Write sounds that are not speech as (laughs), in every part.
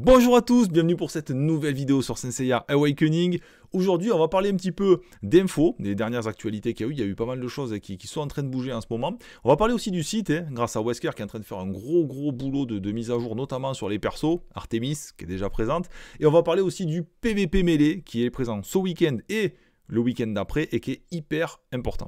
Bonjour à tous, bienvenue pour cette nouvelle vidéo sur Senseiya Awakening. Aujourd'hui, on va parler un petit peu d'infos, des dernières actualités qu'il y a eu. Il y a eu pas mal de choses qui, sont en train de bouger en ce moment. On va parler aussi du site, hein, grâce à Wesker qui est en train de faire un gros gros boulot de, de, mise à jour, notamment sur les persos, Artemis qui est déjà présente. Et on va parler aussi du PVP mêlé qui est présent ce week-end et le week-end d'après et qui est hyper important.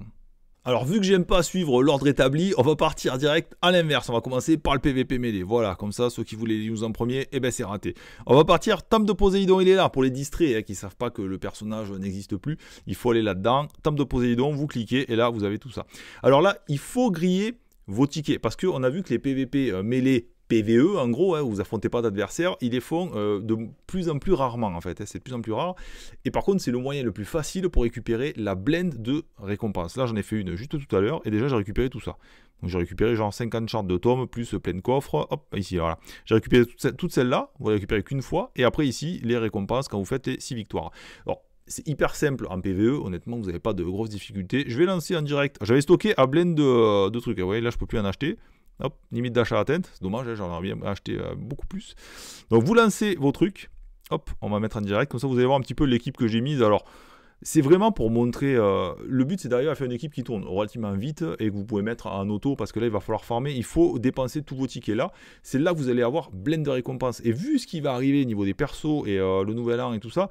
Alors vu que j'aime pas suivre l'ordre établi, on va partir direct à l'inverse. On va commencer par le PVP mêlé. Voilà, comme ça, ceux qui voulaient les en premier, eh ben c'est raté. On va partir, Temple de Poséidon, il est là pour les distraits qui hein, qui savent pas que le personnage n'existe plus. Il faut aller là-dedans. Temple de Poséidon, vous cliquez et là vous avez tout ça. Alors là, il faut griller vos tickets parce qu'on a vu que les PVP euh, mêlés PVE en gros, hein, vous affrontez pas d'adversaires, ils les font euh, de plus en plus rarement en fait, hein, c'est de plus en plus rare. Et par contre c'est le moyen le plus facile pour récupérer la blende de récompense. Là j'en ai fait une juste tout à l'heure et déjà j'ai récupéré tout ça. Donc j'ai récupéré genre 50 chartes de tomes plus plein de coffres, hop ici voilà. J'ai récupéré toutes celles-là, vous les récupérez qu'une fois et après ici les récompenses quand vous faites six 6 victoires. Alors, c'est hyper simple en PVE, honnêtement, vous n'avez pas de grosses difficultés. Je vais lancer en direct. J'avais stocké à blend de, euh, de trucs, hein, vous voyez, là je peux plus en acheter. Hop, limite d'achat atteinte. C'est dommage, j'aurais hein, j'en ai acheté euh, beaucoup plus. Donc vous lancez vos trucs. Hop, on va mettre en direct. Comme ça, vous allez voir un petit peu l'équipe que j'ai mise. Alors, c'est vraiment pour montrer. Euh, le but, c'est d'arriver à faire une équipe qui tourne relativement vite et que vous pouvez mettre en auto parce que là, il va falloir former, Il faut dépenser tous vos tickets là. C'est là que vous allez avoir plein de récompenses. Et vu ce qui va arriver au niveau des persos et euh, le nouvel an et tout ça,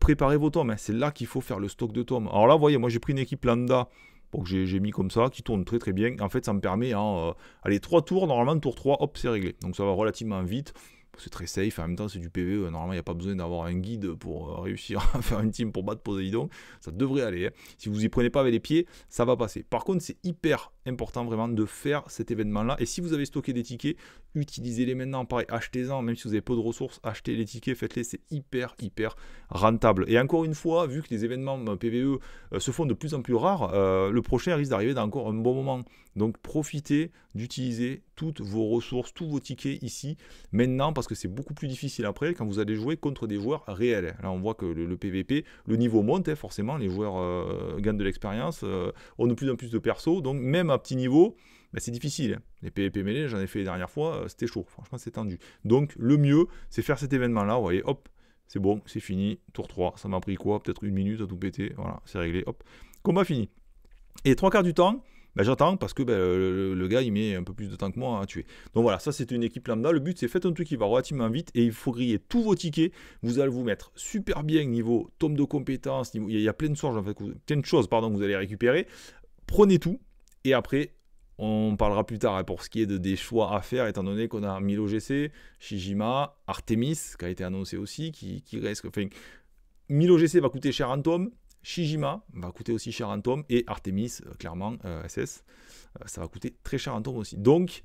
préparez vos tomes. Mais hein. C'est là qu'il faut faire le stock de tomes. Alors là, vous voyez, moi j'ai pris une équipe lambda donc j'ai mis comme ça, qui tourne très très bien. En fait, ça me permet en hein, euh, allez, 3 tours, normalement tour 3, hop, c'est réglé. Donc ça va relativement vite c'est très safe, en même temps c'est du PVE, hein. normalement il n'y a pas besoin d'avoir un guide pour euh, réussir à (laughs) faire une team pour battre Poseidon, ça devrait aller, hein. si vous y prenez pas avec les pieds, ça va passer. Par contre c'est hyper important vraiment de faire cet événement là, et si vous avez stocké des tickets, utilisez-les maintenant, pareil, achetez-en, même si vous avez peu de ressources, achetez les tickets, faites-les, c'est hyper hyper rentable. Et encore une fois, vu que les événements euh, PVE euh, se font de plus en plus rares, le prochain risque d'arriver dans encore un bon moment, donc profitez d'utiliser toutes vos ressources, tous vos tickets ici, maintenant, parce que c'est beaucoup plus difficile après quand vous allez jouer contre des joueurs réels. Là, on voit que le, PVP, le niveau monte, hein, forcément, les joueurs euh, gagnent de l'expérience, euh, on ont de plus en plus de persos, donc même à petit niveau, ben, c'est difficile. Hein. Les PVP mêlés, j'en ai fait les dernières fois, euh, c'était chaud, franchement c'est tendu. Donc le mieux, c'est faire cet événement-là, vous voyez, hop, c'est bon, c'est fini, tour 3, ça m'a pris quoi Peut-être une minute à tout péter, voilà, c'est réglé, hop, combat fini. Et trois quarts du temps, bah, j'attends parce que bah, le, gars il met un peu plus de temps que moi à tuer. Donc voilà, ça c'est une équipe lambda. Le but c'est fait un truc qui va relativement vite et il faut griller tous vos tickets. Vous allez vous mettre super bien niveau tome de compétences, il y a plein de choses fait, plein de choses pardon que vous allez récupérer. Prenez tout et après on parlera plus tard hein, pour ce qui est des choix à faire, étant donné qu'on a Milo GC, Shijima, Artemis, qui a été annoncé aussi, qui, Milo GC va coûter cher en tome. Shijima va coûter aussi cher en et Artemis, euh, clairement, SS, euh, euh, ça va coûter très cher en tome aussi. Donc,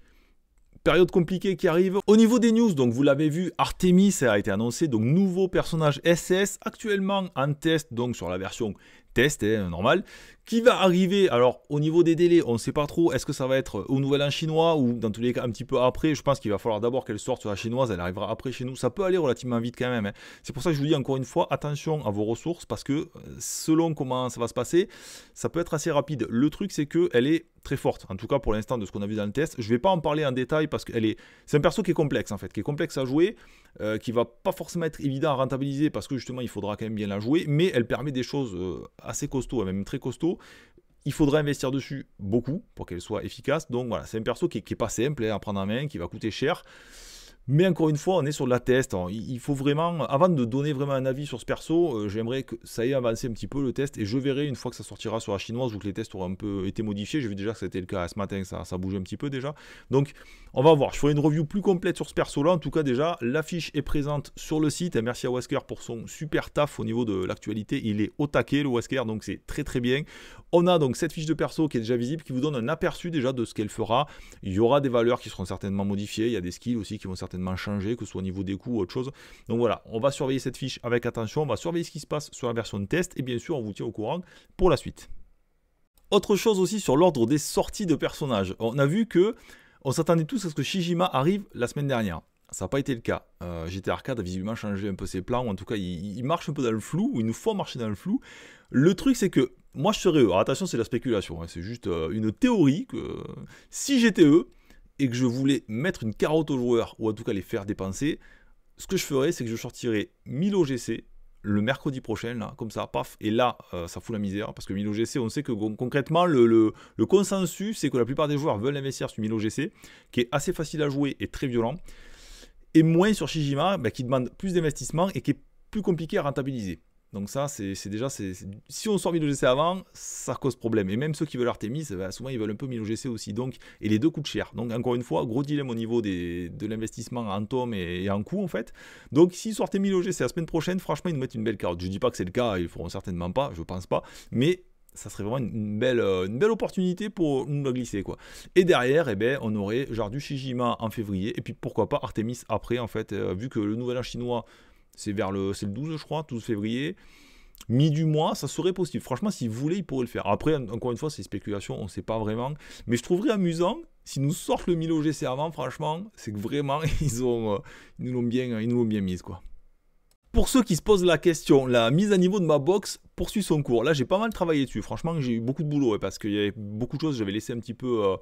période compliquée qui arrive. Au niveau des news, donc vous l'avez vu, Artemis a été annoncé, donc nouveau personnage SS, actuellement en test donc sur la version test, est hein, normal, qui va arriver. Alors, au niveau des délais, on ne sait pas trop. Est-ce que ça va être au Nouvel An chinois ou dans tous les cas un petit peu après Je pense qu'il va falloir d'abord qu'elle sorte sur la chinoise. Elle arrivera après chez nous. Ça peut aller relativement vite quand même. Hein. C'est pour ça que je vous dis encore une fois, attention à vos ressources parce que euh, selon comment ça va se passer, ça peut être assez rapide. Le truc, c'est que elle est très forte. En tout cas, pour l'instant, de ce qu'on a vu dans le test. Je ne vais pas en parler en détail parce que est. C'est un perso qui est complexe en fait, qui est complexe à jouer. qui euh, qui va pas forcément être évident à rentabiliser parce que justement il faudra quand même bien la jouer, mais elle permet des choses euh, assez costaud, hein, même très costaud. Il faudra investir dessus beaucoup pour qu'elle soit efficace. Donc voilà, c'est un perso qui n'est pas simple hein, à prendre en main, qui va coûter cher. Mais encore une fois, on est sur de la test. Hein. il faut vraiment, avant de donner vraiment un avis sur ce perso, euh, j'aimerais que ça ait avancé un petit peu le test. Et je verrai une fois que ça sortira sur la chinoise ou que les tests auront un peu été modifiés. J'ai vu déjà que c'était le cas ce matin, ça, ça bouge un petit peu déjà. Donc, on va voir. Je ferai une review plus complète sur ce perso-là. En tout cas, déjà, la fiche est présente sur le site. Et merci à Wesker pour son super taf au niveau de l'actualité. Il est au taquet, le Wesker, donc c'est très très bien. On a donc cette fiche de perso qui est déjà visible, qui vous donne un aperçu déjà de ce qu'elle fera. Il y aura des valeurs qui seront certainement modifiées. Il y a des skills aussi qui vont certainement changé, que ce soit au niveau des coûts ou autre chose. Donc voilà, on va surveiller cette fiche avec attention, on va surveiller ce qui se passe sur la version de test et bien sûr on vous tient au courant pour la suite. Autre chose aussi sur l'ordre des sorties de personnages. On a vu que on s'attendait tous à ce que Shijima arrive la semaine dernière. Ça n'a pas été le cas. Euh, GT Arcade a visiblement changé un peu ses plans, ou en tout cas, il, marche un peu dans le flou, il nous faut marcher dans le flou. Le truc, c'est que moi, je serais eux. attention, c'est la spéculation, hein, c'est juste euh, une théorie que si j'étais eux, et que je voulais mettre une carotte aux joueurs, ou en tout cas les faire dépenser, ce que je ferais, c'est que je sortirais 1000 OGC le mercredi prochain, comme ça, paf, et là, euh, ça fout la misère, parce que Milo OGC, on sait que concrètement, le, consensus, c'est que la plupart des joueurs veulent investir sur Milo OGC, qui est assez facile à jouer et très violent, et moins sur Shijima, bah, qui demande plus d'investissement et qui est plus compliqué à rentabiliser. Donc ça, c'est déjà, c'est si on sort Milo GC avant, ça cause problème. Et même ceux qui veulent Artemis, eh ben, souvent ils veulent un peu Milo GC aussi. Donc, et les deux coûtent cher. Donc encore une fois, gros dilemme au niveau de l'investissement en tome et, en coût en fait. Donc s'ils sortaient Milo GC la semaine prochaine, franchement, ils nous mettent une belle carte. Je dis pas que c'est le cas, ils feront certainement pas, je pense pas. Mais ça serait vraiment une belle, euh, une belle opportunité pour nous la glisser quoi. Et derrière, eh ben, on aurait genre du Shijima en février et puis pourquoi pas Artemis après en fait, euh, vu que le nouvel an chinois c'est vers le, le 12, je crois, 12 février. Mi du mois, ça serait possible. Franchement, s'ils voulaient, ils pourraient le faire. Après, encore une fois, c'est spéculation, on ne sait pas vraiment. Mais je trouverais amusant, s'ils nous sortent le Milo GC avant, franchement, c'est que vraiment, (laughs) ils, ont, euh, nous l'ont bien, bien mise, quoi. Pour ceux qui se posent la question, la mise à niveau de ma box poursuit son cours. Là, j'ai pas mal travaillé dessus. Franchement, j'ai eu beaucoup de boulot parce qu'il y avait beaucoup de choses. J'avais laissé un petit peu euh,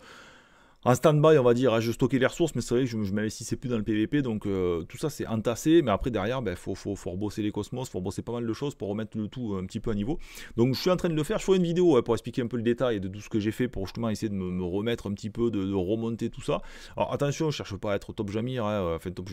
en stand-by, on va dire. je stockais les ressources, mais c'est vrai que je, ne m'investissais plus dans le PVP. Donc euh, tout ça, c'est entassé. Mais après, derrière, il ben, faut, faut, faut, rebosser les cosmos, faut rebosser pas mal de choses pour remettre le tout euh, un petit peu à niveau. Donc je suis en train de le faire. Je fais une vidéo pour expliquer un peu le détail de tout ce que j'ai fait pour justement essayer de me, remettre un petit peu, de, remonter tout ça. Alors attention, je cherche pas à être top Jamir, hein, euh, enfin top,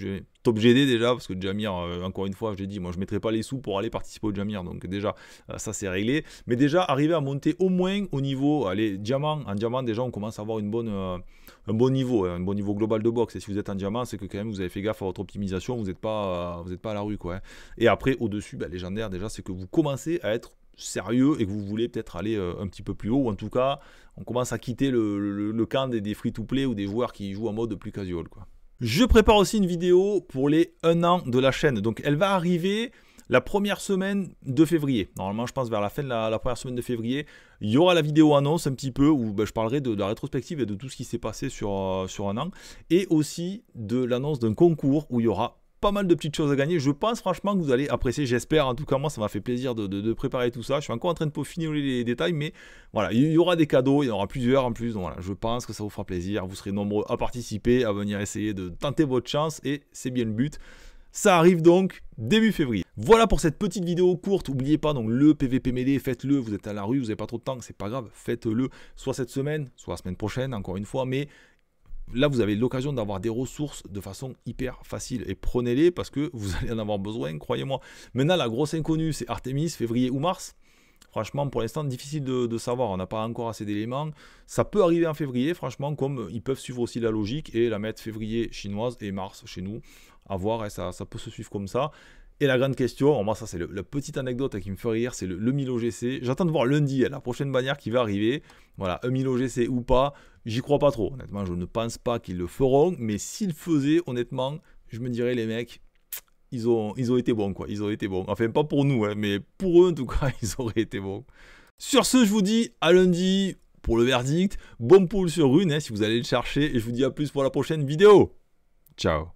GD déjà, parce que Jamir, encore une fois, je l'ai dit, moi je mettrai pas les sous pour aller participer au Jamir. Donc déjà, ça c'est réglé. Mais déjà, arriver à monter au moins au niveau, allez, diamant. En diamant, déjà, on commence à avoir une bonne un bon niveau, hein, un bon niveau global de boxe. Et si vous êtes en diamant, c'est que quand même vous avez fait gaffe à votre optimisation, vous n'êtes pas, vous n'êtes pas à la rue. Quoi, hein. Et après, au-dessus, ben, légendaire, déjà, c'est que vous commencez à être sérieux et que vous voulez peut-être aller euh, un petit peu plus haut, ou en tout cas, on commence à quitter le, camp des, free-to-play ou des joueurs qui jouent en mode plus casual. Quoi. Je prépare aussi une vidéo pour les 1 an de la chaîne. Donc elle va arriver la première semaine de février. Normalement, je pense vers la fin de la, première semaine de février, il y aura la vidéo annonce un petit peu où bah, je parlerai de, la rétrospective et de tout ce qui s'est passé sur, euh, sur un an. Et aussi de l'annonce d'un concours où il y aura pas mal de petites choses à gagner. Je pense franchement que vous allez apprécier, j'espère. En tout cas, moi, ça m'a fait plaisir de, de, préparer tout ça. Je suis encore en train de peaufiner les détails, mais voilà, il y aura des cadeaux, il y en aura plusieurs en plus. Donc voilà, je pense que ça vous fera plaisir. Vous serez nombreux à participer, à venir essayer de tenter votre chance, et c'est bien le but. Ça arrive donc début février. Voilà pour cette petite vidéo courte. N'oubliez pas donc le mêlé, faites-le. Vous êtes à la rue, vous n'avez pas trop de temps, c'est pas grave, faites-le. Soit cette semaine, soit la semaine prochaine, encore une fois. Mais là, vous avez l'occasion d'avoir des ressources de façon hyper facile. Et prenez-les parce que vous allez en avoir besoin, croyez-moi. Maintenant, la grosse inconnue, c'est Artemis, février ou mars. Franchement, pour l'instant, difficile de, savoir. On n'a pas encore assez d'éléments. Ça peut arriver en février, franchement, comme ils peuvent suivre aussi la logique et la mettre février chinoise et mars chez nous. À voir, hein, ça, ça peut se suivre comme ça. Et la grande question, moi ça c'est la petite anecdote qui me fait rire, c'est le, Milo 1000 OGC. J'attends de voir lundi la prochaine bannière qui va arriver. Voilà, un 1000 OGC ou pas, j'y crois pas trop. Honnêtement, je ne pense pas qu'ils le feront, mais s'ils le faisaient, honnêtement, je me dirais les mecs, ils ont, ils ont été bons quoi, ils ont été bons. Enfin pas pour nous, hein, mais pour eux en tout cas, (laughs) ils auraient été bons. Sur ce, je vous dis à lundi pour le verdict. Bon poule sur une hein, si vous allez le chercher, et je vous dis à plus pour la prochaine vidéo. Ciao